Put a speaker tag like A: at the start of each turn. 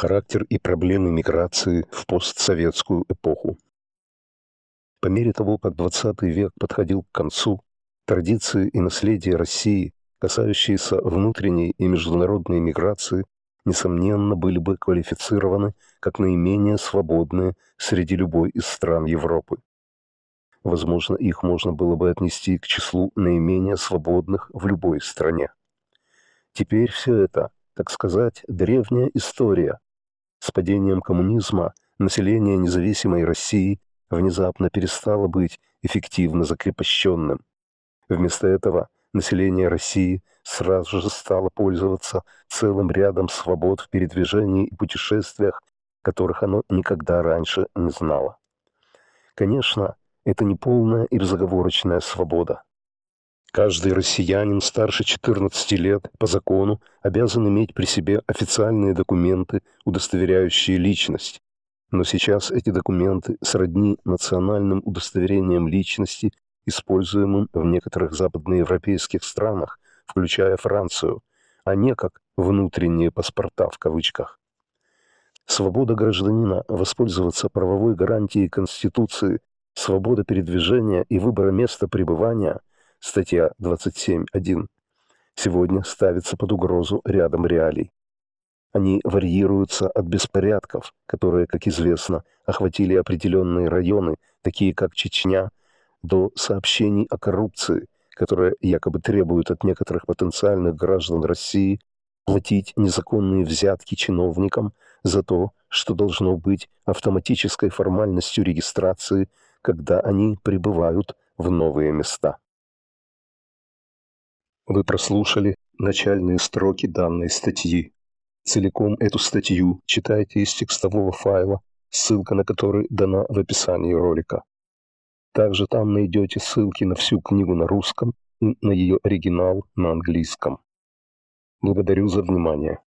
A: характер и проблемы миграции в постсоветскую эпоху. По мере того, как XX век подходил к концу, традиции и наследие России, касающиеся внутренней и международной миграции, несомненно, были бы квалифицированы как наименее свободные среди любой из стран Европы. Возможно, их можно было бы отнести к числу наименее свободных в любой стране. Теперь все это, так сказать, древняя история, с падением коммунизма население независимой России внезапно перестало быть эффективно закрепощенным. Вместо этого население России сразу же стало пользоваться целым рядом свобод в передвижении и путешествиях, которых оно никогда раньше не знало. Конечно, это не полная и разговорочная свобода. Каждый россиянин старше 14 лет по закону обязан иметь при себе официальные документы, удостоверяющие личность. Но сейчас эти документы сродни национальным удостоверениям личности, используемым в некоторых западноевропейских странах, включая Францию, а не как «внутренние паспорта» в кавычках. Свобода гражданина воспользоваться правовой гарантией Конституции, свобода передвижения и выбора места пребывания – статья 27.1, сегодня ставится под угрозу рядом реалий. Они варьируются от беспорядков, которые, как известно, охватили определенные районы, такие как Чечня, до сообщений о коррупции, которые якобы требуют от некоторых потенциальных граждан России платить незаконные взятки чиновникам за то, что должно быть автоматической формальностью регистрации, когда они прибывают в новые места. Вы прослушали начальные строки данной статьи. Целиком эту статью читайте из текстового файла, ссылка на который дана в описании ролика. Также там найдете ссылки на всю книгу на русском и на ее оригинал на английском. Благодарю за внимание.